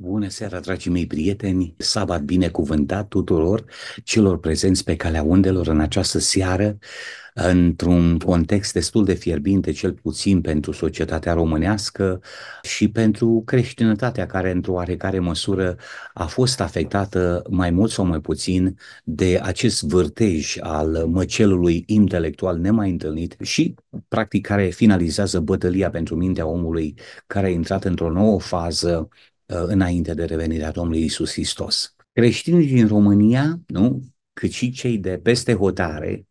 Bună seara, dragii mei prieteni! Sabat binecuvântat tuturor celor prezenți pe calea undelor în această seară, într-un context destul de fierbinte, cel puțin pentru societatea românească și pentru creștinătatea care, într-o oarecare măsură, a fost afectată mai mult sau mai puțin de acest vârtej al măcelului intelectual nemai întâlnit și, practic, care finalizează bătălia pentru mintea omului care a intrat într-o nouă fază Uh, înainte de revenirea Domnului Isus Hristos. Creștinii din România, nu, cât și cei de peste hotare,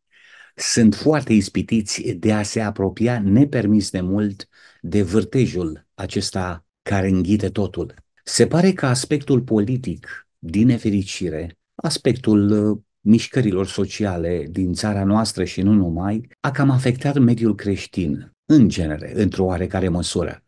sunt foarte ispitiți de a se apropia nepermis de mult de vârtejul acesta care înghite totul. Se pare că aspectul politic, din nefericire, aspectul uh, mișcărilor sociale din țara noastră și nu numai, a cam afectat mediul creștin, în genere, într-o oarecare măsură.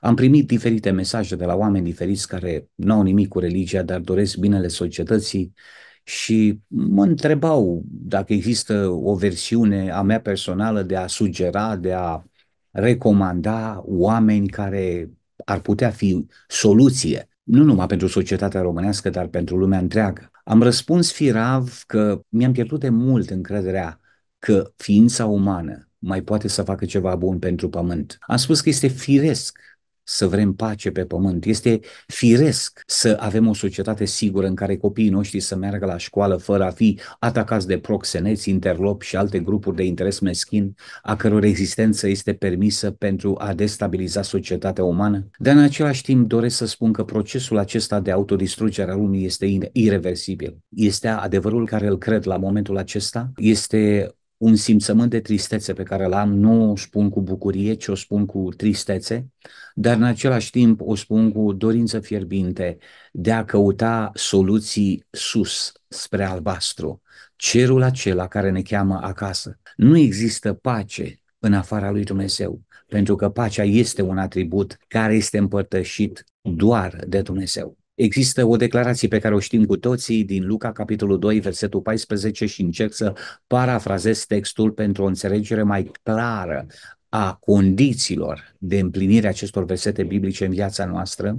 Am primit diferite mesaje de la oameni diferiți care nu au nimic cu religia, dar doresc binele societății și mă întrebau dacă există o versiune a mea personală de a sugera, de a recomanda oameni care ar putea fi soluție, nu numai pentru societatea românească, dar pentru lumea întreagă. Am răspuns firav că mi-am pierdut de mult încrederea că ființa umană mai poate să facă ceva bun pentru pământ. Am spus că este firesc să vrem pace pe pământ. Este firesc să avem o societate sigură în care copiii noștri să meargă la școală fără a fi atacați de proxeneți, interlopi și alte grupuri de interes meschin, a căror existență este permisă pentru a destabiliza societatea umană. Dar în același timp doresc să spun că procesul acesta de autodistrugere a lumii este irreversibil. Este adevărul care îl cred la momentul acesta, este un simțământ de tristețe pe care l am, nu o spun cu bucurie, ci o spun cu tristețe, dar în același timp o spun cu dorință fierbinte de a căuta soluții sus, spre albastru, cerul acela care ne cheamă acasă. Nu există pace în afara lui Dumnezeu, pentru că pacea este un atribut care este împărtășit doar de Dumnezeu. Există o declarație pe care o știm cu toții din Luca, capitolul 2, versetul 14 și încerc să parafrazez textul pentru o înțelegere mai clară a condițiilor de împlinire acestor versete biblice în viața noastră,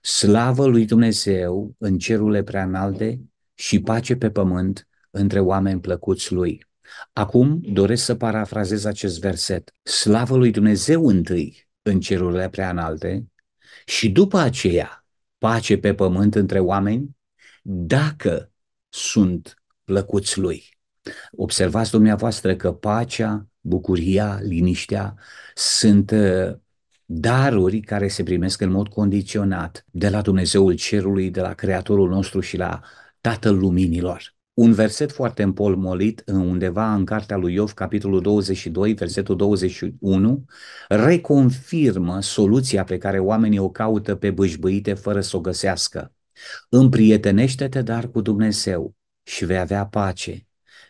slavă lui Dumnezeu în cerurile preanalte și pace pe pământ între oameni plăcuți lui. Acum doresc să parafrazez acest verset. Slavă lui Dumnezeu întâi în cerurile preanalte și după aceea pace pe pământ între oameni dacă sunt plăcuți lui. Observați dumneavoastră că pacea, bucuria, liniștea sunt uh, daruri care se primesc în mod condiționat de la Dumnezeul Cerului, de la Creatorul nostru și la Tatăl Luminilor un verset foarte împolmolit undeva în cartea lui Iov, capitolul 22, versetul 21, reconfirmă soluția pe care oamenii o caută pe bâșbâite fără să o găsească. Împrietenește-te dar cu Dumnezeu și vei avea pace.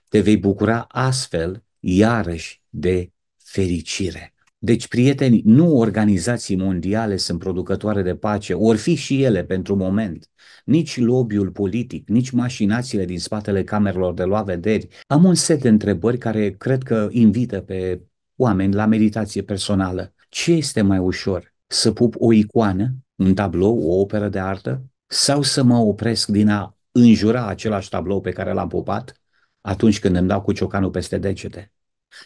Te vei bucura astfel iarăși de fericire. Deci, prieteni, nu organizații mondiale sunt producătoare de pace, or fi și ele pentru moment, nici lobby-ul politic, nici mașinațiile din spatele camerelor de luat vederi. Am un set de întrebări care cred că invită pe oameni la meditație personală. Ce este mai ușor? Să pup o icoană, un tablou, o operă de artă? Sau să mă opresc din a înjura același tablou pe care l-am pupat atunci când îmi dau cu ciocanul peste degete?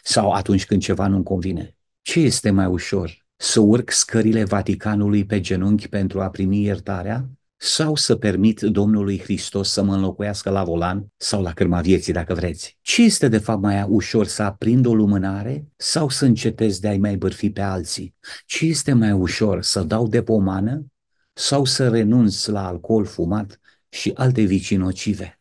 Sau atunci când ceva nu-mi convine? Ce este mai ușor? Să urc scările Vaticanului pe genunchi pentru a primi iertarea? Sau să permit Domnului Hristos să mă înlocuiască la volan sau la cârma vieții, dacă vreți? Ce este de fapt mai ușor, să aprind o lumânare sau să încetez de a-i mai bârfi pe alții? Ce este mai ușor, să dau de pomană sau să renunț la alcool fumat și alte vicii nocive?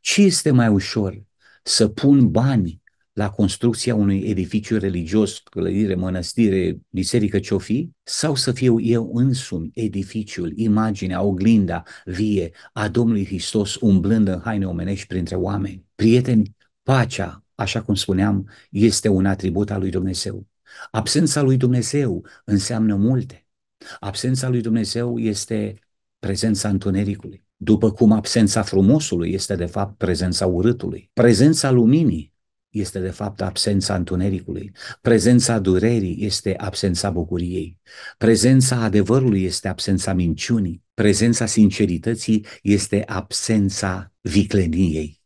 Ce este mai ușor, să pun bani la construcția unui edificiu religios, clădire, mănăstire, biserică ce-o fi, sau să fiu eu însumi edificiul, imaginea, oglinda vie a Domnului Hristos umblând în haine omenești printre oameni. Prieteni, pacea, așa cum spuneam, este un atribut al lui Dumnezeu. Absența lui Dumnezeu înseamnă multe. Absența lui Dumnezeu este prezența întunericului. După cum absența frumosului este de fapt prezența urâtului. Prezența luminii este de fapt absența întunericului, prezența durerii este absența bucuriei, prezența adevărului este absența minciunii, prezența sincerității este absența vicleniei.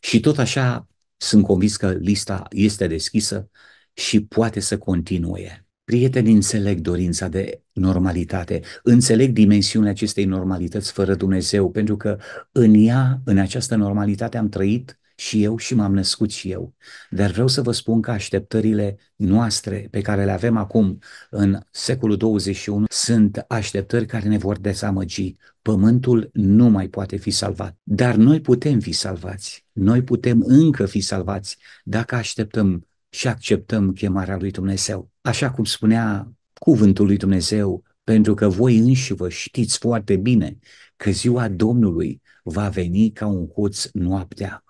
Și tot așa sunt convins că lista este deschisă și poate să continue. Prieteni înțeleg dorința de normalitate, înțeleg dimensiunea acestei normalități fără Dumnezeu, pentru că în ea, în această normalitate, am trăit și eu și m-am născut și eu. Dar vreau să vă spun că așteptările noastre pe care le avem acum în secolul 21 sunt așteptări care ne vor dezamăgi. Pământul nu mai poate fi salvat, dar noi putem fi salvați. Noi putem încă fi salvați dacă așteptăm și acceptăm chemarea lui Dumnezeu. Așa cum spunea cuvântul lui Dumnezeu, pentru că voi înși vă știți foarte bine că ziua Domnului va veni ca un hoț noaptea.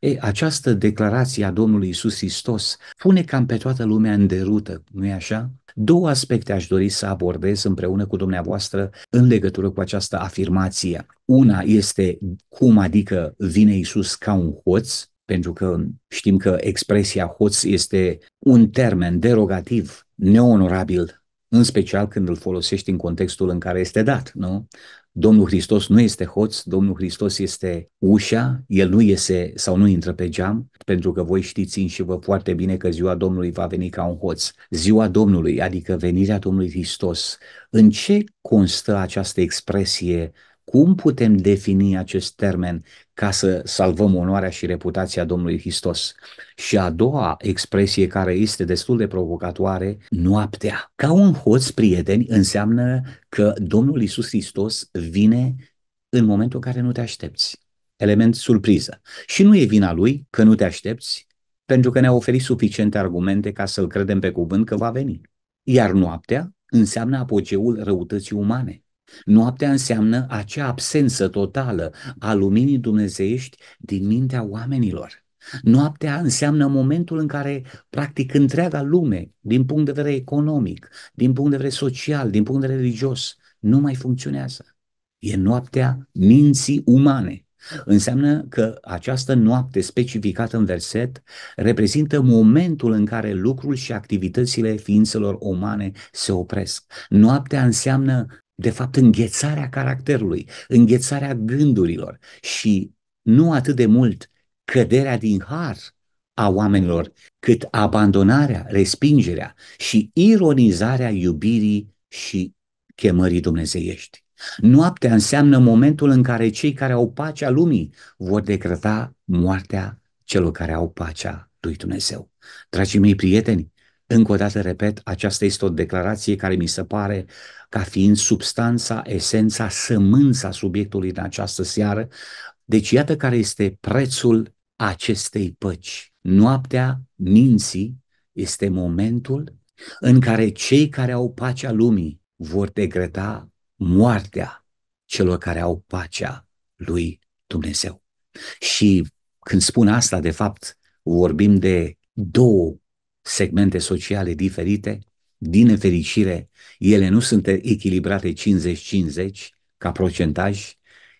Ei, această declarație a Domnului Isus Hristos pune cam pe toată lumea în derută, nu-i așa? Două aspecte aș dori să abordez împreună cu dumneavoastră în legătură cu această afirmație. Una este cum adică vine Isus ca un hoț, pentru că știm că expresia hoț este un termen derogativ, neonorabil, în special când îl folosești în contextul în care este dat, nu? Domnul Hristos nu este hoț, Domnul Hristos este ușa, El nu iese sau nu intră pe geam, pentru că voi știți și vă foarte bine că ziua Domnului va veni ca un hoț. Ziua Domnului, adică venirea Domnului Hristos. În ce constă această expresie? Cum putem defini acest termen ca să salvăm onoarea și reputația Domnului Hristos. Și a doua expresie care este destul de provocatoare, noaptea. Ca un hoț, prieteni, înseamnă că Domnul Iisus Hristos vine în momentul în care nu te aștepți. Element surpriză. Și nu e vina lui că nu te aștepți, pentru că ne-a oferit suficiente argumente ca să-l credem pe cuvânt că va veni. Iar noaptea înseamnă apogeul răutății umane. Noaptea înseamnă acea absență totală a luminii dumnezeiești din mintea oamenilor. Noaptea înseamnă momentul în care, practic, întreaga lume, din punct de vedere economic, din punct de vedere social, din punct de vedere religios, nu mai funcționează. E noaptea minții umane. Înseamnă că această noapte specificată în verset reprezintă momentul în care lucrul și activitățile ființelor umane se opresc. Noaptea înseamnă de fapt, înghețarea caracterului, înghețarea gândurilor și nu atât de mult căderea din har a oamenilor, cât abandonarea, respingerea și ironizarea iubirii și chemării dumnezeiești. Noaptea înseamnă momentul în care cei care au pacea lumii vor decreta moartea celor care au pacea lui Dumnezeu. Dragii mei prieteni, încă o dată repet, aceasta este o declarație care mi se pare ca fiind substanța, esența, sămânța subiectului în această seară. Deci iată care este prețul acestei păci. Noaptea minții este momentul în care cei care au pacea lumii vor degreda moartea celor care au pacea lui Dumnezeu. Și când spun asta, de fapt, vorbim de două segmente sociale diferite, din nefericire, ele nu sunt echilibrate 50-50 ca procentaj,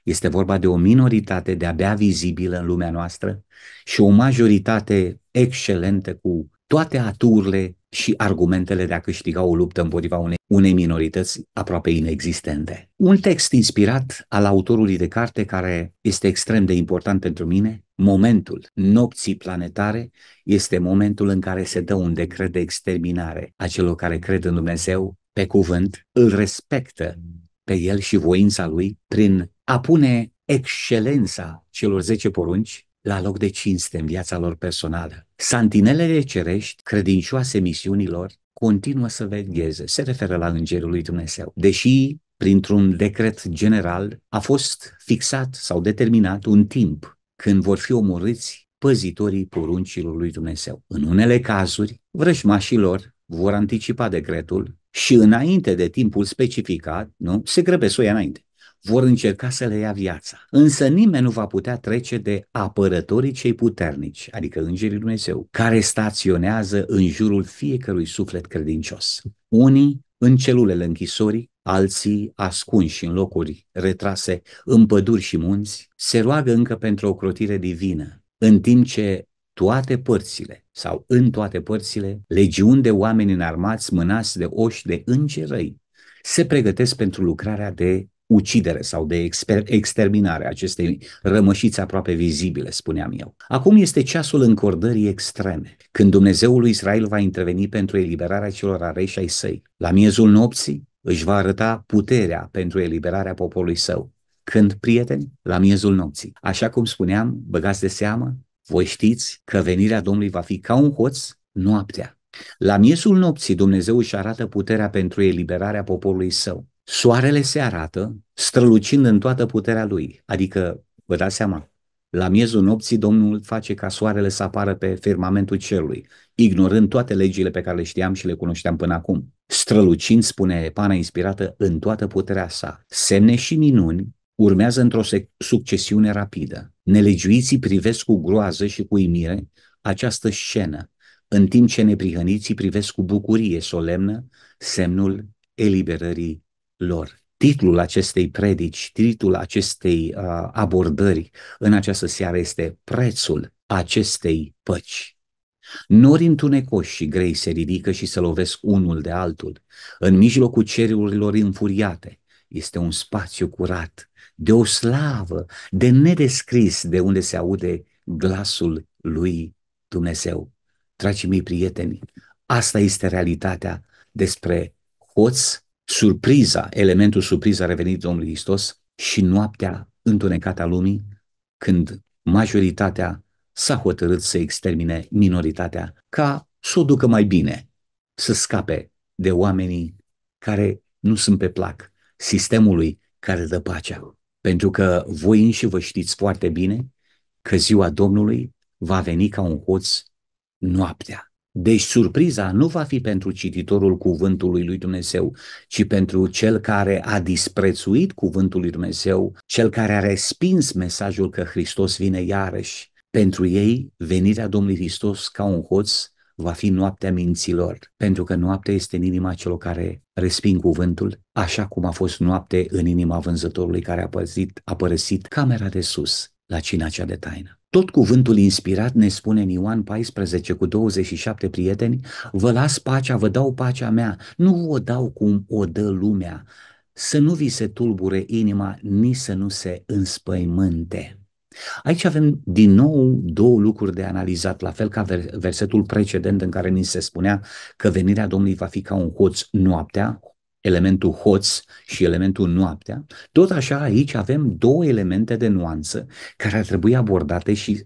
este vorba de o minoritate de-abia vizibilă în lumea noastră și o majoritate excelentă cu toate aturile și argumentele de a câștiga o luptă împotriva unei, unei minorități aproape inexistente. Un text inspirat al autorului de carte care este extrem de important pentru mine, momentul nopții planetare este momentul în care se dă un decret de exterminare a celor care cred în Dumnezeu pe cuvânt, îl respectă pe el și voința lui prin a pune excelența celor 10 porunci la loc de cinste în viața lor personală. Santinelele cerești, credincioase misiunilor, continuă să vegheze, se referă la Îngerul lui Dumnezeu. Deși, printr-un decret general, a fost fixat sau determinat un timp când vor fi omorâți păzitorii poruncilor lui Dumnezeu. În unele cazuri, vrăjmașilor vor anticipa decretul și înainte de timpul specificat, nu, se grăbesc o ia înainte vor încerca să le ia viața. Însă nimeni nu va putea trece de apărătorii cei puternici, adică Îngerii Dumnezeu, care staționează în jurul fiecărui suflet credincios. Unii în celulele închisorii, alții ascunși în locuri retrase, în păduri și munți, se roagă încă pentru o crotire divină, în timp ce toate părțile sau în toate părțile, legiuni de oameni înarmați mânați de oși de îngeri se pregătesc pentru lucrarea de ucidere sau de exterminare acestei rămășiți aproape vizibile, spuneam eu. Acum este ceasul încordării extreme, când Dumnezeul lui Israel va interveni pentru eliberarea celor areși ai săi. La miezul nopții își va arăta puterea pentru eliberarea poporului său. Când, prieteni? La miezul nopții. Așa cum spuneam, băgați de seamă, voi știți că venirea Domnului va fi ca un hoț noaptea. La miezul nopții Dumnezeu își arată puterea pentru eliberarea poporului său. Soarele se arată strălucind în toată puterea lui, adică, vă dați seama, la miezul nopții Domnul face ca soarele să apară pe firmamentul cerului, ignorând toate legile pe care le știam și le cunoșteam până acum. Strălucind, spune pana inspirată, în toată puterea sa. Semne și minuni urmează într-o succesiune rapidă. Nelegiuiții privesc cu groază și cu imire această scenă, în timp ce neprihăniții privesc cu bucurie solemnă semnul eliberării lor. Titlul acestei predici, titlul acestei uh, abordări în această seară este Prețul acestei păci. Nori întunecoși și grei se ridică și se lovesc unul de altul. În mijlocul cerurilor înfuriate este un spațiu curat, de o slavă, de nedescris, de unde se aude glasul lui Dumnezeu. Dragii mei prieteni, asta este realitatea despre hoți surpriza, elementul surpriza a revenit Domnului Hristos și noaptea întunecată a lumii, când majoritatea s-a hotărât să extermine minoritatea ca să o ducă mai bine, să scape de oamenii care nu sunt pe plac, sistemului care dă pacea. Pentru că voi înși vă știți foarte bine că ziua Domnului va veni ca un hoț noaptea. Deci surpriza nu va fi pentru cititorul cuvântului lui Dumnezeu, ci pentru cel care a disprețuit cuvântul lui Dumnezeu, cel care a respins mesajul că Hristos vine iarăși. Pentru ei, venirea Domnului Hristos ca un hoț va fi noaptea minților, pentru că noaptea este în inima celor care resping cuvântul, așa cum a fost noapte în inima vânzătorului care a, păzit, a părăsit camera de sus la cina cea de taină. Tot cuvântul inspirat ne spune în Ioan 14 cu 27 prieteni, vă las pacea, vă dau pacea mea, nu vă dau cum o dă lumea, să nu vi se tulbure inima, nici să nu se înspăimânte. Aici avem din nou două lucruri de analizat, la fel ca versetul precedent în care ni se spunea că venirea Domnului va fi ca un hoț noaptea, elementul hoț și elementul noaptea, tot așa aici avem două elemente de nuanță care ar trebui abordate și,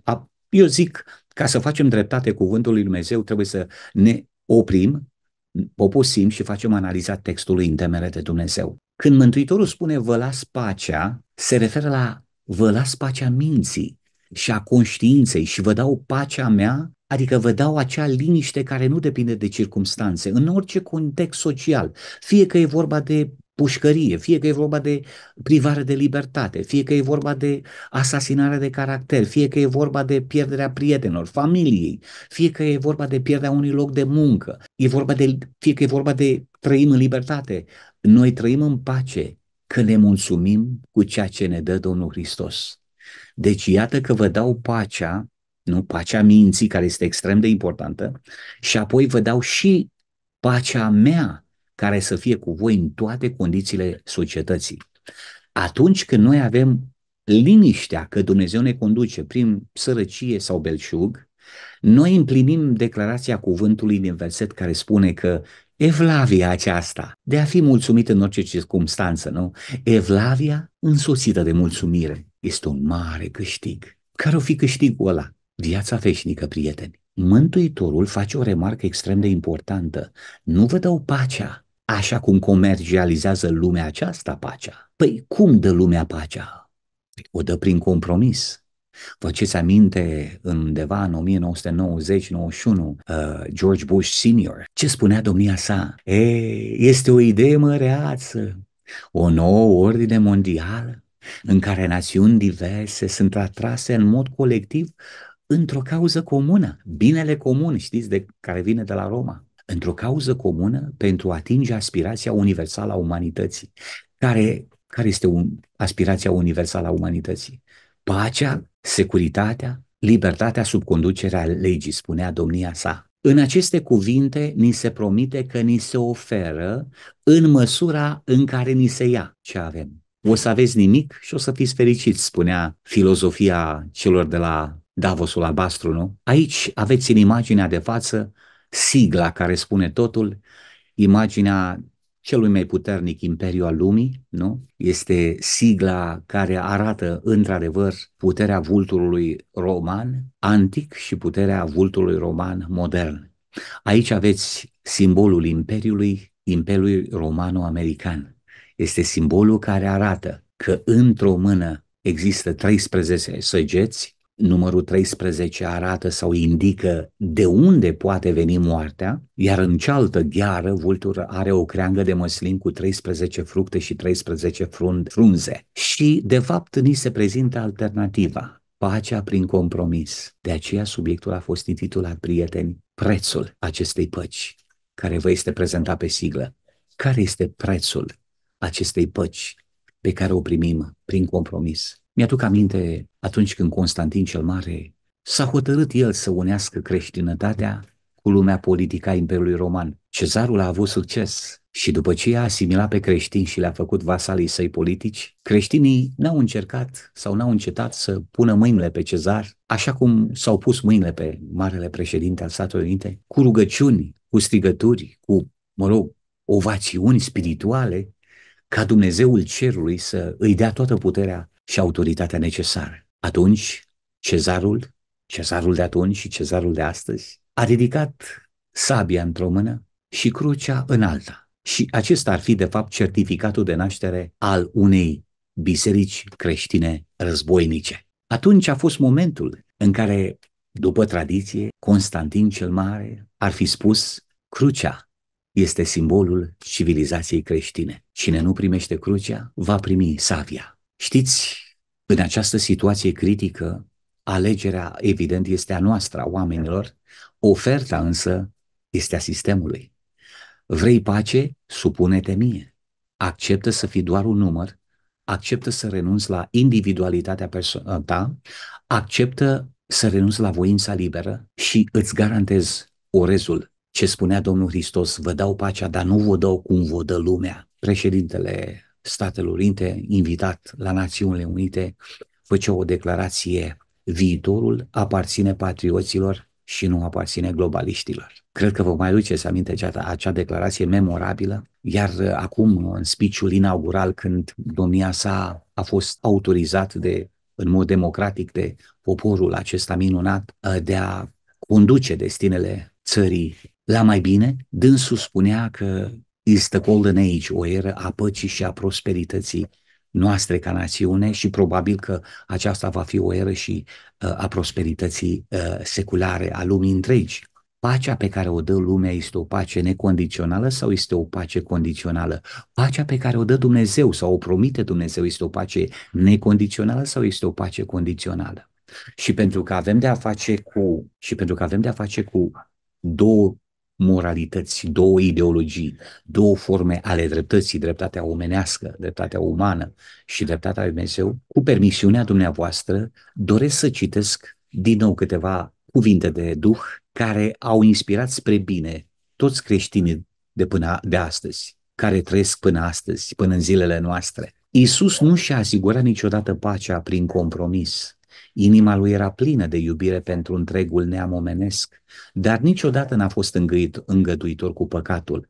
eu zic, ca să facem dreptate cuvântul lui Dumnezeu, trebuie să ne oprim, poposim și facem analiza textului în temere de Dumnezeu. Când Mântuitorul spune vă las pacea, se referă la vă las pacea minții și a conștiinței și vă dau pacea mea Adică vă dau acea liniște care nu depinde de circumstanțe, în orice context social, fie că e vorba de pușcărie, fie că e vorba de privare de libertate, fie că e vorba de asasinare de caracter, fie că e vorba de pierderea prietenilor, familiei, fie că e vorba de pierderea unui loc de muncă, e vorba de, fie că e vorba de trăim în libertate. Noi trăim în pace că ne mulțumim cu ceea ce ne dă Domnul Hristos. Deci iată că vă dau pacea nu? pacea minții, care este extrem de importantă, și apoi vă dau și pacea mea, care să fie cu voi în toate condițiile societății. Atunci când noi avem liniștea că Dumnezeu ne conduce prin sărăcie sau belșug, noi împlinim declarația cuvântului din verset care spune că Evlavia aceasta, de a fi mulțumit în orice circunstanță, nu? Evlavia însoțită de mulțumire este un mare câștig. Care o fi câștigul ăla? Viața veșnică, prieteni. Mântuitorul face o remarcă extrem de importantă. Nu vă dau pacea, așa cum comercializează lumea aceasta pacea. Păi cum dă lumea pacea? Păi o dă prin compromis. Vă ceți aminte undeva în 1990-91 uh, George Bush senior? Ce spunea domnia sa? E, este o idee măreață, o nouă ordine mondială în care națiuni diverse sunt atrase în mod colectiv într-o cauză comună, binele comun, știți, de care vine de la Roma, într-o cauză comună pentru a atinge aspirația universală a umanității. Care, care este un, aspirația universală a umanității? Pacea, securitatea, libertatea sub conducerea legii, spunea domnia sa. În aceste cuvinte ni se promite că ni se oferă în măsura în care ni se ia ce avem. O să aveți nimic și o să fiți fericiți, spunea filozofia celor de la Davosul albastru, nu? Aici aveți în imaginea de față sigla care spune totul, imaginea celui mai puternic imperiu al lumii, nu? Este sigla care arată într-adevăr puterea vulturului roman antic și puterea vulturului roman modern. Aici aveți simbolul imperiului, imperiului romano-american. Este simbolul care arată că într-o mână există 13 săgeți numărul 13 arată sau indică de unde poate veni moartea, iar în cealaltă gheară vultur are o creangă de măslin cu 13 fructe și 13 frunze. Și, de fapt, ni se prezintă alternativa, pacea prin compromis. De aceea subiectul a fost intitulat, prieteni, prețul acestei păci, care vă este prezentat pe siglă. Care este prețul acestei păci pe care o primim prin compromis? Mi-aduc aminte atunci când Constantin cel Mare s-a hotărât el să unească creștinătatea cu lumea politică a Imperiului Roman. Cezarul a avut succes și după ce i-a asimilat pe creștini și le-a făcut vasalii săi politici, creștinii n-au încercat sau n-au încetat să pună mâinile pe cezar, așa cum s-au pus mâinile pe marele președinte al Statelor Unite, cu rugăciuni, cu strigături, cu, mă rog, ovațiuni spirituale, ca Dumnezeul cerului să îi dea toată puterea și autoritatea necesară. Atunci, cezarul, cezarul de atunci și cezarul de astăzi, a ridicat sabia într-o mână și crucea în alta. Și acesta ar fi, de fapt, certificatul de naștere al unei biserici creștine războinice. Atunci a fost momentul în care, după tradiție, Constantin cel Mare ar fi spus crucea este simbolul civilizației creștine. Cine nu primește crucea, va primi savia. Știți, în această situație critică, alegerea, evident, este a noastră, a oamenilor, oferta însă este a sistemului. Vrei pace? Supune-te mie. Acceptă să fii doar un număr, acceptă să renunți la individualitatea perso- ta, acceptă să renunți la voința liberă și îți garantez orezul. Ce spunea Domnul Hristos, vă dau pacea, dar nu vă dau cum vă dă lumea. Președintele Statele Unite, invitat la Națiunile Unite, făcea o declarație viitorul aparține patrioților și nu aparține globaliștilor. Cred că vă mai duceți aminte acea, acea declarație memorabilă, iar uh, acum, în spiciul inaugural, când domnia sa a fost autorizat de, în mod democratic de poporul acesta minunat uh, de a conduce destinele țării la mai bine, dânsul spunea că is the golden age, o eră a păcii și a prosperității noastre ca națiune și probabil că aceasta va fi o eră și uh, a prosperității uh, seculare a lumii întregi. Pacea pe care o dă lumea este o pace necondițională sau este o pace condițională? Pacea pe care o dă Dumnezeu sau o promite Dumnezeu este o pace necondițională sau este o pace condițională? Și pentru că avem de a face cu și pentru că avem de a face cu două moralități, două ideologii, două forme ale dreptății, dreptatea omenească, dreptatea umană și dreptatea lui Dumnezeu, cu permisiunea dumneavoastră, doresc să citesc din nou câteva cuvinte de Duh care au inspirat spre bine toți creștinii de, până, de astăzi, care trăiesc până astăzi, până în zilele noastre. Iisus nu și-a asigurat niciodată pacea prin compromis, Inima lui era plină de iubire pentru întregul neam omenesc, dar niciodată n-a fost îngăit, îngăduitor cu păcatul.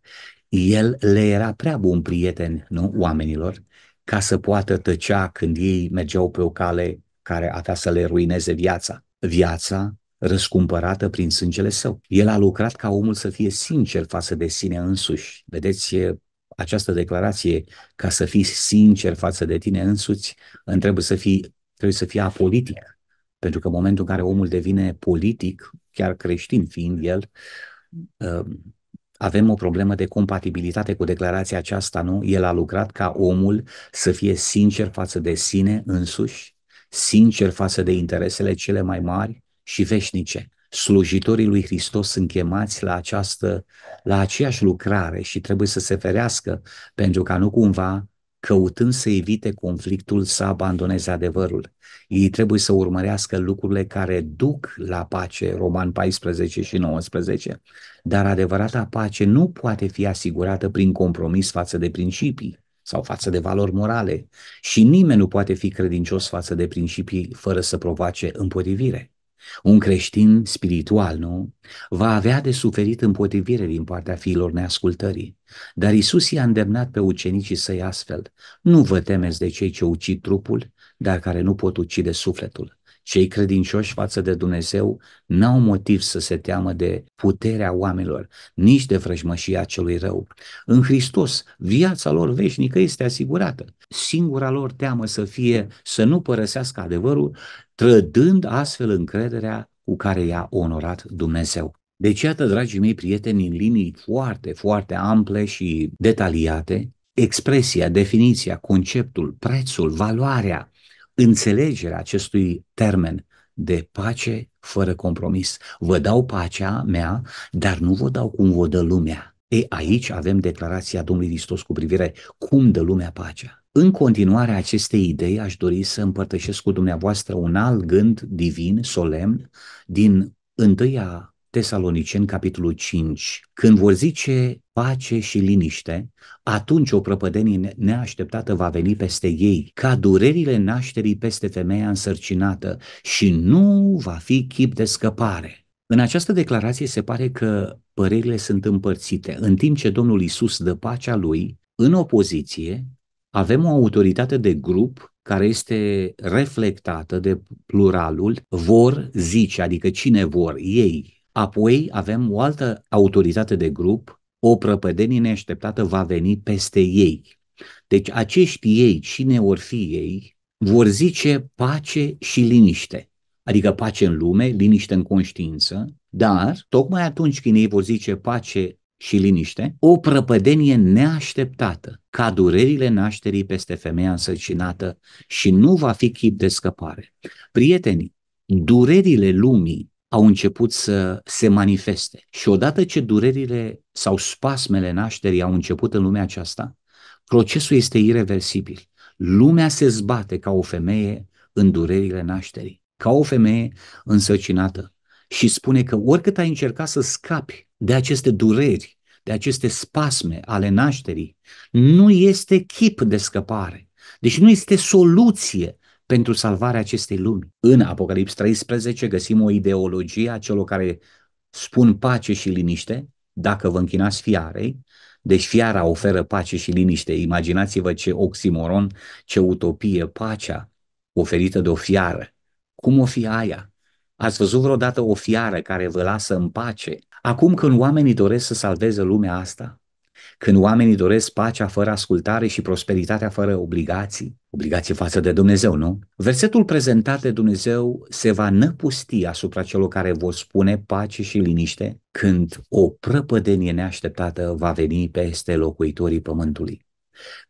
El le era prea bun prieten nu, oamenilor ca să poată tăcea când ei mergeau pe o cale care avea să le ruineze viața. Viața răscumpărată prin sângele său. El a lucrat ca omul să fie sincer față de sine însuși. Vedeți, această declarație, ca să fii sincer față de tine însuți, îmi trebuie să fii trebuie să fie apolitic. Pentru că în momentul în care omul devine politic, chiar creștin fiind el, uh, avem o problemă de compatibilitate cu declarația aceasta, nu? El a lucrat ca omul să fie sincer față de sine însuși, sincer față de interesele cele mai mari și veșnice. Slujitorii lui Hristos sunt chemați la această, la aceeași lucrare și trebuie să se ferească pentru ca nu cumva căutând să evite conflictul, să abandoneze adevărul. Ei trebuie să urmărească lucrurile care duc la pace, Roman 14 și 19. Dar adevărata pace nu poate fi asigurată prin compromis față de principii sau față de valori morale și nimeni nu poate fi credincios față de principii fără să provoace împotrivire. Un creștin spiritual, nu? Va avea de suferit împotrivire din partea fiilor neascultării. Dar Isus i-a îndemnat pe ucenicii săi astfel. Nu vă temeți de cei ce ucid trupul, dar care nu pot ucide sufletul. Cei credincioși față de Dumnezeu n-au motiv să se teamă de puterea oamenilor, nici de vrăjmășia celui rău. În Hristos, viața lor veșnică este asigurată. Singura lor teamă să fie să nu părăsească adevărul trădând astfel încrederea cu care i-a onorat Dumnezeu. Deci, iată, dragii mei prieteni, în linii foarte, foarte ample și detaliate, expresia, definiția, conceptul, prețul, valoarea, înțelegerea acestui termen de pace fără compromis. Vă dau pacea mea, dar nu vă dau cum vă dă lumea. E aici avem declarația Domnului Hristos cu privire cum dă lumea pacea. În continuare acestei idei aș dori să împărtășesc cu dumneavoastră un alt gând divin, solemn, din 1 Tesalonicen capitolul 5. Când vor zice pace și liniște, atunci o prăpădenie neașteptată va veni peste ei, ca durerile nașterii peste femeia însărcinată și nu va fi chip de scăpare. În această declarație se pare că părerile sunt împărțite, în timp ce Domnul Isus dă pacea lui, în opoziție, avem o autoritate de grup care este reflectată de pluralul vor zice, adică cine vor ei. Apoi avem o altă autoritate de grup, o prăpădenie neașteptată va veni peste ei. Deci acești ei, cine vor fi ei, vor zice pace și liniște. Adică pace în lume, liniște în conștiință, dar tocmai atunci când ei vor zice pace și liniște, o prăpădenie neașteptată, ca durerile nașterii peste femeia însărcinată și nu va fi chip de scăpare. Prieteni, durerile lumii au început să se manifeste și odată ce durerile sau spasmele nașterii au început în lumea aceasta, procesul este irreversibil. Lumea se zbate ca o femeie în durerile nașterii, ca o femeie însărcinată și spune că oricât ai încercat să scapi de aceste dureri, de aceste spasme ale nașterii, nu este chip de scăpare. Deci nu este soluție pentru salvarea acestei lumi. În Apocalips 13 găsim o ideologie a celor care spun pace și liniște, dacă vă închinați fiarei, deci fiara oferă pace și liniște. Imaginați-vă ce oximoron, ce utopie, pacea oferită de o fiară. Cum o fi aia? Ați văzut vreodată o fiară care vă lasă în pace Acum când oamenii doresc să salveze lumea asta, când oamenii doresc pacea fără ascultare și prosperitatea fără obligații, obligații față de Dumnezeu, nu? Versetul prezentat de Dumnezeu se va năpusti asupra celor care vor spune pace și liniște când o prăpădenie neașteptată va veni peste locuitorii pământului.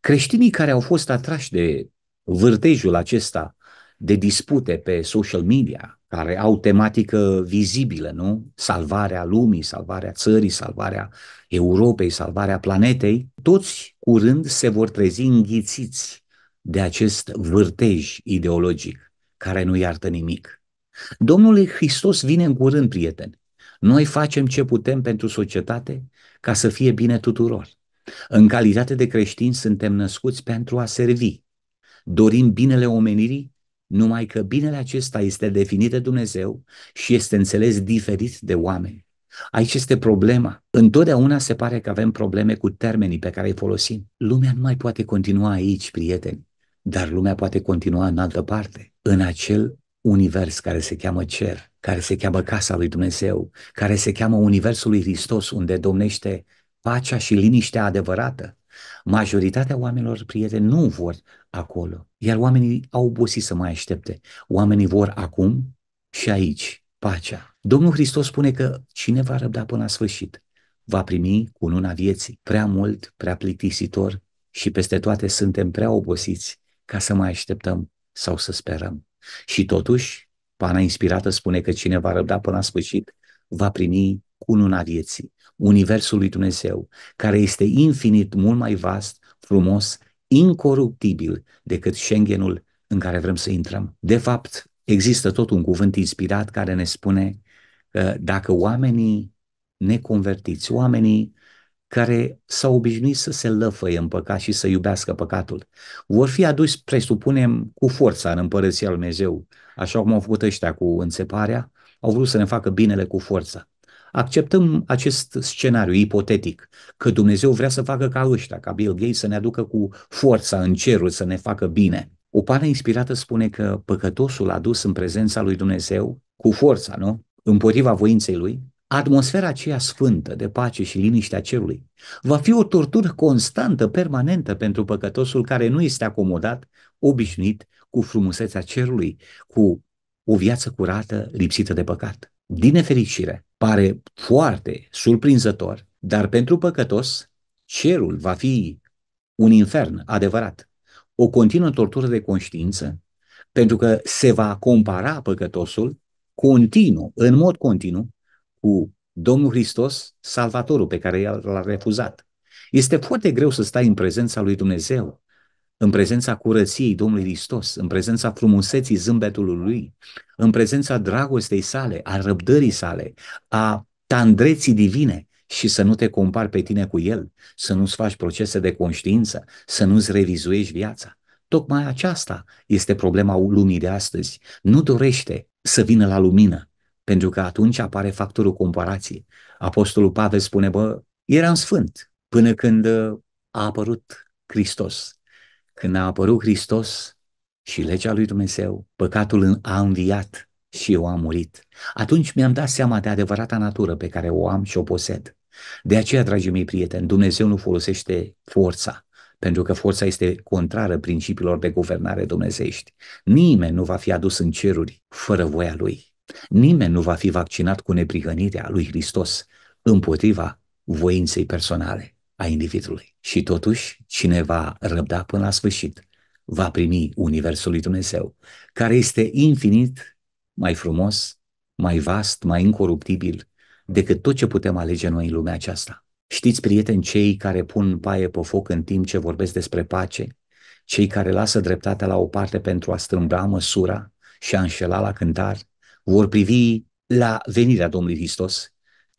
Creștinii care au fost atrași de vârtejul acesta de dispute pe social media care au tematică vizibilă, nu? Salvarea lumii, salvarea țării, salvarea Europei, salvarea planetei, toți curând se vor trezi înghițiți de acest vârtej ideologic care nu iartă nimic. Domnul Hristos vine în curând, prieteni. Noi facem ce putem pentru societate ca să fie bine tuturor. În calitate de creștini suntem născuți pentru a servi. Dorim binele omenirii numai că binele acesta este definit de Dumnezeu și este înțeles diferit de oameni. Aici este problema. Întotdeauna se pare că avem probleme cu termenii pe care îi folosim. Lumea nu mai poate continua aici, prieteni, dar lumea poate continua în altă parte, în acel univers care se cheamă cer, care se cheamă casa lui Dumnezeu, care se cheamă Universul lui Hristos, unde domnește pacea și liniștea adevărată, Majoritatea oamenilor, prieteni, nu vor acolo. Iar oamenii au obosit să mai aștepte. Oamenii vor acum și aici pacea. Domnul Hristos spune că cine va răbda până la sfârșit va primi cununa vieții. Prea mult, prea plictisitor și peste toate suntem prea obosiți ca să mai așteptăm sau să sperăm. Și totuși, pana inspirată spune că cine va răbda până la sfârșit va primi cununa vieții, Universul lui Dumnezeu, care este infinit, mult mai vast, frumos, incoruptibil decât Schengenul în care vrem să intrăm. De fapt, există tot un cuvânt inspirat care ne spune că dacă oamenii neconvertiți, oamenii care s-au obișnuit să se lăfăie în păcat și să iubească păcatul, vor fi aduși, presupunem, cu forța în împărăția lui Dumnezeu, așa cum au făcut ăștia cu înțeparea, au vrut să ne facă binele cu forța acceptăm acest scenariu ipotetic, că Dumnezeu vrea să facă ca ăștia, ca Bill Gates să ne aducă cu forța în cerul, să ne facă bine. O pană inspirată spune că păcătosul adus în prezența lui Dumnezeu, cu forța, nu? Împotriva voinței lui, atmosfera aceea sfântă de pace și liniștea cerului va fi o tortură constantă, permanentă pentru păcătosul care nu este acomodat, obișnuit cu frumusețea cerului, cu o viață curată, lipsită de păcat. Din nefericire, pare foarte surprinzător, dar pentru păcătos, cerul va fi un infern adevărat, o continuă tortură de conștiință, pentru că se va compara păcătosul continuu, în mod continuu, cu Domnul Hristos, Salvatorul pe care el l-a refuzat. Este foarte greu să stai în prezența lui Dumnezeu în prezența curăției Domnului Hristos, în prezența frumuseții zâmbetului Lui, în prezența dragostei sale, a răbdării sale, a tandreții divine și să nu te compari pe tine cu El, să nu-ți faci procese de conștiință, să nu-ți revizuiești viața. Tocmai aceasta este problema lumii de astăzi. Nu dorește să vină la lumină, pentru că atunci apare factorul comparației. Apostolul Pavel spune, bă, eram sfânt până când uh, a apărut Hristos, când a apărut Hristos și legea lui Dumnezeu, păcatul a înviat și eu am murit. Atunci mi-am dat seama de adevărata natură pe care o am și o posed. De aceea, dragii mei prieteni, Dumnezeu nu folosește forța, pentru că forța este contrară principiilor de guvernare dumnezeiești. Nimeni nu va fi adus în ceruri fără voia lui. Nimeni nu va fi vaccinat cu neprihănirea lui Hristos împotriva voinței personale a individului. Și totuși, cine va răbda până la sfârșit, va primi Universul lui Dumnezeu, care este infinit mai frumos, mai vast, mai incoruptibil decât tot ce putem alege noi în lumea aceasta. Știți, prieteni, cei care pun paie pe foc în timp ce vorbesc despre pace, cei care lasă dreptatea la o parte pentru a strâmbra măsura și a înșela la cântar, vor privi la venirea Domnului Hristos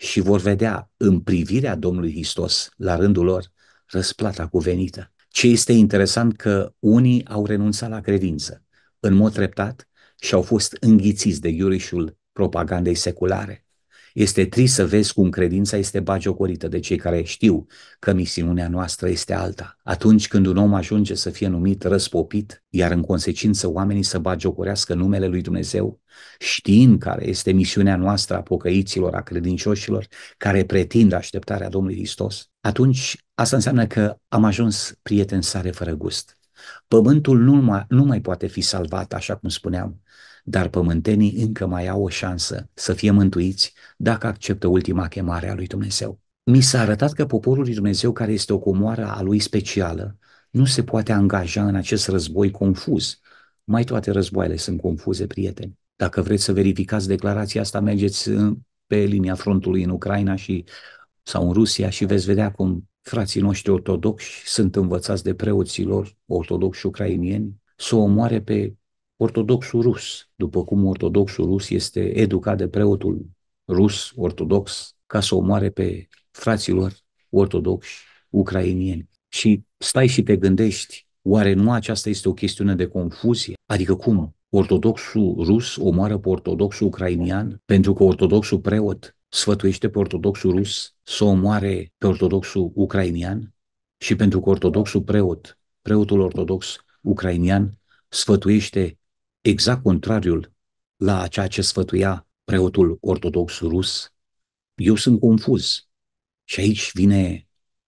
și vor vedea în privirea Domnului Hristos, la rândul lor, răsplata cuvenită. Ce este interesant că unii au renunțat la credință, în mod treptat, și au fost înghițiți de iurișul propagandei seculare. Este trist să vezi cum credința este bagiocorită de cei care știu că misiunea noastră este alta. Atunci când un om ajunge să fie numit răspopit, iar în consecință oamenii să bagiocorească numele lui Dumnezeu, știind care este misiunea noastră a pocăiților, a credincioșilor, care pretind așteptarea Domnului Hristos, atunci asta înseamnă că am ajuns prieten sare fără gust. Pământul nu mai, nu mai poate fi salvat, așa cum spuneam, dar pământenii încă mai au o șansă să fie mântuiți dacă acceptă ultima chemare a lui Dumnezeu. Mi s-a arătat că poporul lui Dumnezeu, care este o comoară a lui specială, nu se poate angaja în acest război confuz. Mai toate războaiele sunt confuze, prieteni. Dacă vreți să verificați declarația asta, mergeți uh, pe linia frontului în Ucraina și sau în Rusia și veți vedea cum frații noștri ortodoxi sunt învățați de preoților ortodoxi ucrainieni să omoare pe ortodoxul rus, după cum ortodoxul rus este educat de preotul rus ortodox ca să omoare pe fraților ortodoxi ucrainieni. Și stai și te gândești, oare nu aceasta este o chestiune de confuzie? Adică cum? Ortodoxul rus omoară pe ortodoxul ucrainian pentru că ortodoxul preot sfătuiește pe ortodoxul rus să omoare pe ortodoxul ucrainian și pentru că ortodoxul preot, preotul ortodox ucrainian, sfătuiește exact contrariul la ceea ce sfătuia preotul ortodox rus, eu sunt confuz. Și aici vine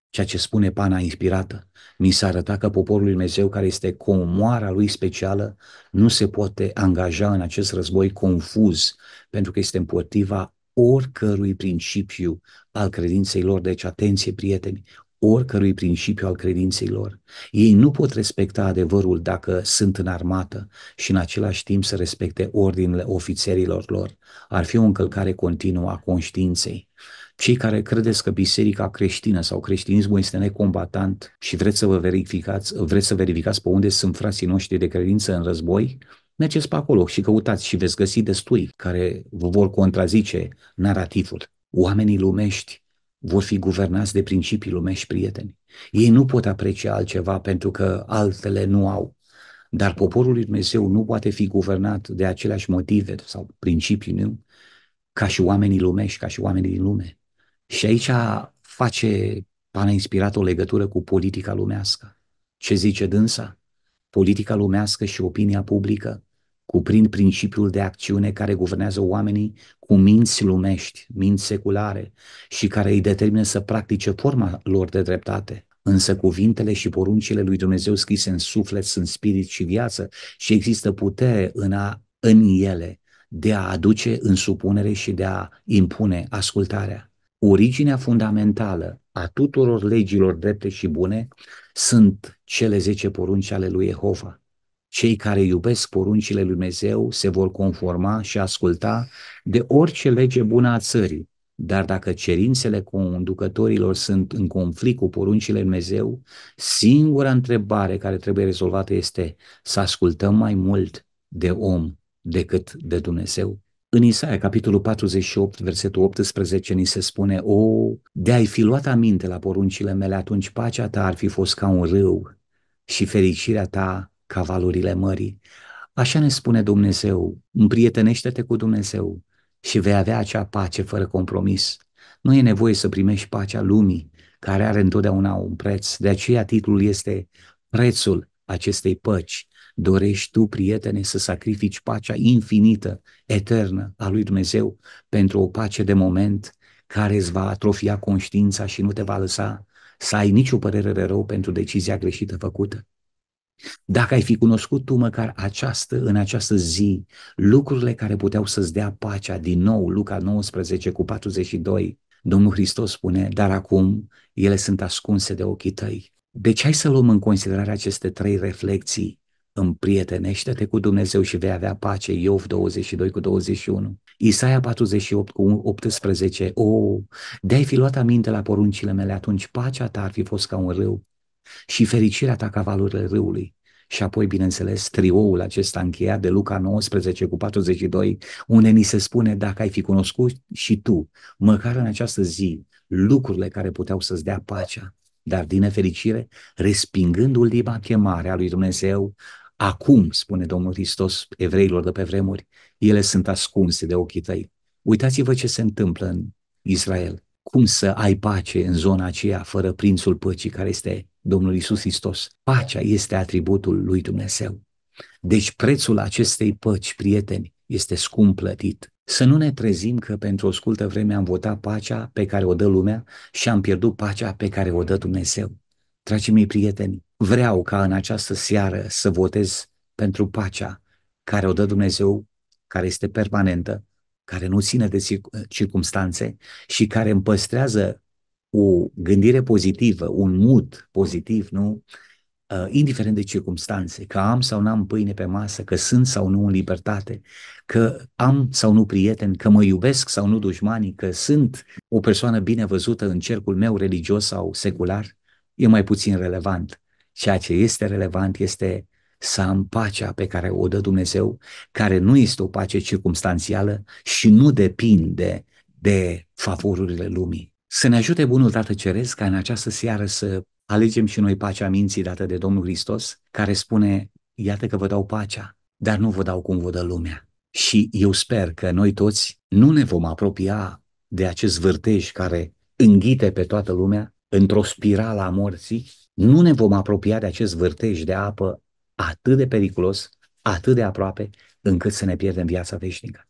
ceea ce spune pana inspirată. Mi s-a arătat că poporul lui Dumnezeu, care este comoara lui specială, nu se poate angaja în acest război confuz, pentru că este împotriva oricărui principiu al credinței lor. Deci, atenție, prieteni, oricărui principiu al credinței lor. Ei nu pot respecta adevărul dacă sunt în armată și în același timp să respecte ordinele ofițerilor lor. Ar fi o încălcare continuă a conștiinței. Cei care credeți că biserica creștină sau creștinismul este necombatant și vreți să vă verificați, vreți să verificați pe unde sunt frații noștri de credință în război, mergeți pe acolo și căutați și veți găsi destui care vă vor contrazice narativul. Oamenii lumești vor fi guvernați de principii și prieteni. Ei nu pot aprecia altceva pentru că altele nu au. Dar poporul lui Dumnezeu nu poate fi guvernat de aceleași motive sau principii, nu? Ca și oamenii lumești, ca și oamenii din lume. Și aici face Pana inspirat o legătură cu politica lumească. Ce zice dânsa? Politica lumească și opinia publică cuprind principiul de acțiune care guvernează oamenii cu minți lumești, minți seculare și care îi determină să practice forma lor de dreptate. Însă cuvintele și poruncile lui Dumnezeu scrise în suflet sunt spirit și viață și există putere în, a, în ele de a aduce în supunere și de a impune ascultarea. Originea fundamentală a tuturor legilor drepte și bune sunt cele zece porunci ale lui Jehova cei care iubesc poruncile lui Dumnezeu se vor conforma și asculta de orice lege bună a țării, dar dacă cerințele conducătorilor sunt în conflict cu poruncile lui Dumnezeu, singura întrebare care trebuie rezolvată este să ascultăm mai mult de om decât de Dumnezeu. În Isaia, capitolul 48, versetul 18, ni se spune, O, de-ai fi luat aminte la poruncile mele, atunci pacea ta ar fi fost ca un râu și fericirea ta cavalurile mării. Așa ne spune Dumnezeu, împrietenește-te cu Dumnezeu și vei avea acea pace fără compromis. Nu e nevoie să primești pacea lumii, care are întotdeauna un preț. De aceea titlul este Prețul acestei păci. Dorești tu, prietene, să sacrifici pacea infinită, eternă a lui Dumnezeu pentru o pace de moment care îți va atrofia conștiința și nu te va lăsa să ai nicio părere de rău pentru decizia greșită făcută. Dacă ai fi cunoscut tu măcar această, în această zi, lucrurile care puteau să-ți dea pacea din nou, Luca 19 cu 42, Domnul Hristos spune, dar acum ele sunt ascunse de ochii tăi. Deci hai să luăm în considerare aceste trei reflexii. Împrietenește-te cu Dumnezeu și vei avea pace, Iov 22 cu 21, Isaia 48 cu 18, o, oh, de-ai fi luat aminte la poruncile mele, atunci pacea ta ar fi fost ca un râu și fericirea ta valurile râului. Și apoi, bineînțeles, trioul acesta încheiat de Luca 19 cu 42, unde ni se spune dacă ai fi cunoscut și tu, măcar în această zi, lucrurile care puteau să-ți dea pacea, dar din nefericire, respingând ultima chemare a lui Dumnezeu, acum, spune Domnul Hristos evreilor de pe vremuri, ele sunt ascunse de ochii tăi. Uitați-vă ce se întâmplă în Israel. Cum să ai pace în zona aceea fără prințul păcii care este Domnul Isus Hristos. Pacea este atributul lui Dumnezeu. Deci prețul acestei păci, prieteni, este scump plătit. Să nu ne trezim că pentru o scurtă vreme am votat pacea pe care o dă lumea și am pierdut pacea pe care o dă Dumnezeu. Dragii mei prieteni, vreau ca în această seară să votez pentru pacea care o dă Dumnezeu, care este permanentă, care nu ține de circumstanțe și care îmi păstrează o gândire pozitivă, un mood pozitiv, nu? Uh, indiferent de circumstanțe, că am sau nu am pâine pe masă, că sunt sau nu în libertate, că am sau nu prieteni, că mă iubesc sau nu dușmanii, că sunt o persoană bine văzută în cercul meu religios sau secular, e mai puțin relevant. Ceea ce este relevant este să am pacea pe care o dă Dumnezeu, care nu este o pace circumstanțială și nu depinde de favorurile lumii. Să ne ajute Bunul Tată Ceresc ca în această seară să alegem și noi pacea minții dată de Domnul Hristos, care spune, iată că vă dau pacea, dar nu vă dau cum vă dă lumea. Și eu sper că noi toți nu ne vom apropia de acest vârtej care înghite pe toată lumea într-o spirală a morții, nu ne vom apropia de acest vârtej de apă atât de periculos, atât de aproape, încât să ne pierdem viața veșnică.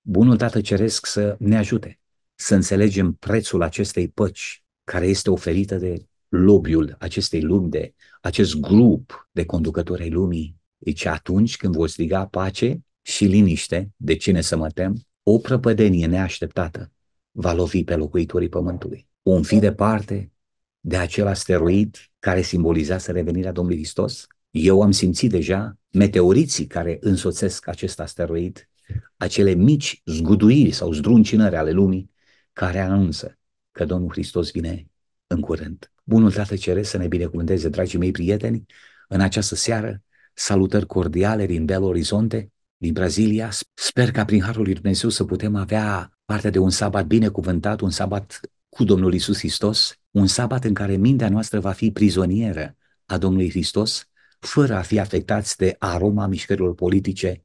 Bunul Tată Ceresc să ne ajute să înțelegem prețul acestei păci care este oferită de lobiul acestei lumi, de acest grup de conducători ai lumii. Deci atunci când vor striga pace și liniște, de cine să mă tem, o prăpădenie neașteptată va lovi pe locuitorii pământului. Un fi departe de acel asteroid care simbolizează revenirea Domnului Hristos? Eu am simțit deja meteoriții care însoțesc acest asteroid, acele mici zguduiri sau zdruncinări ale lumii care anunță că Domnul Hristos vine în curând. Bunul Tată Ceresc să ne binecuvânteze, dragii mei prieteni, în această seară, salutări cordiale din Belo Horizonte, din Brazilia. Sper ca prin Harul lui Dumnezeu să putem avea parte de un sabat binecuvântat, un sabat cu Domnul Isus Hristos, un sabat în care mintea noastră va fi prizonieră a Domnului Hristos, fără a fi afectați de aroma mișcărilor politice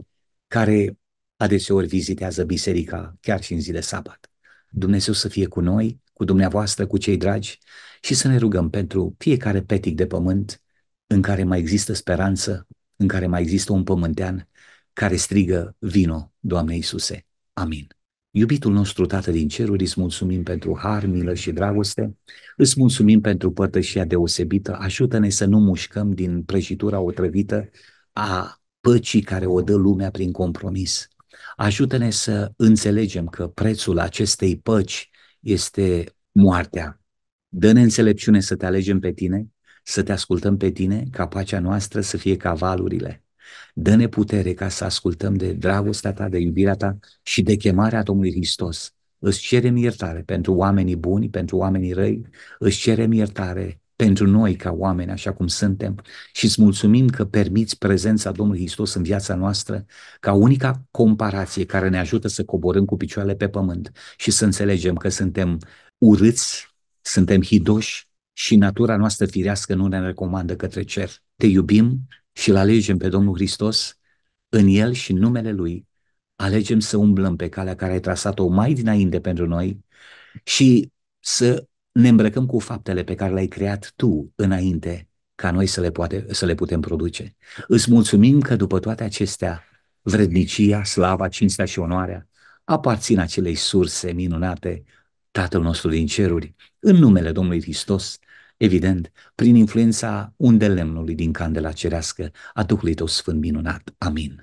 care adeseori vizitează biserica chiar și în zile sabat. Dumnezeu să fie cu noi, cu dumneavoastră, cu cei dragi și să ne rugăm pentru fiecare petic de pământ în care mai există speranță, în care mai există un pământean care strigă vino, Doamne Iisuse. Amin. Iubitul nostru Tată din ceruri, îți mulțumim pentru har, milă și dragoste, îți mulțumim pentru părtășia deosebită, ajută-ne să nu mușcăm din prăjitura otrăvită a păcii care o dă lumea prin compromis. Ajută-ne să înțelegem că prețul acestei păci este moartea. Dă-ne înțelepciune să te alegem pe tine, să te ascultăm pe tine, ca pacea noastră să fie ca valurile. Dă-ne putere ca să ascultăm de dragostea ta, de iubirea ta și de chemarea Domnului Hristos. Îți cerem iertare pentru oamenii buni, pentru oamenii răi, îți cerem iertare pentru noi ca oameni, așa cum suntem, și îți mulțumim că permiți prezența Domnului Hristos în viața noastră ca unica comparație care ne ajută să coborâm cu picioarele pe pământ și să înțelegem că suntem urâți, suntem hidoși și natura noastră firească nu ne recomandă către cer. Te iubim și îl alegem pe Domnul Hristos, în El și în numele Lui, alegem să umblăm pe calea care ai trasat-o mai dinainte pentru noi și să ne îmbrăcăm cu faptele pe care le-ai creat tu înainte ca noi să le, poate, să le putem produce. Îți mulțumim că după toate acestea, vrednicia, slava, cinstea și onoarea aparțin acelei surse minunate, Tatăl nostru din ceruri, în numele Domnului Hristos, evident, prin influența lemnului din candela cerească a Duhului Tău Sfânt minunat. Amin.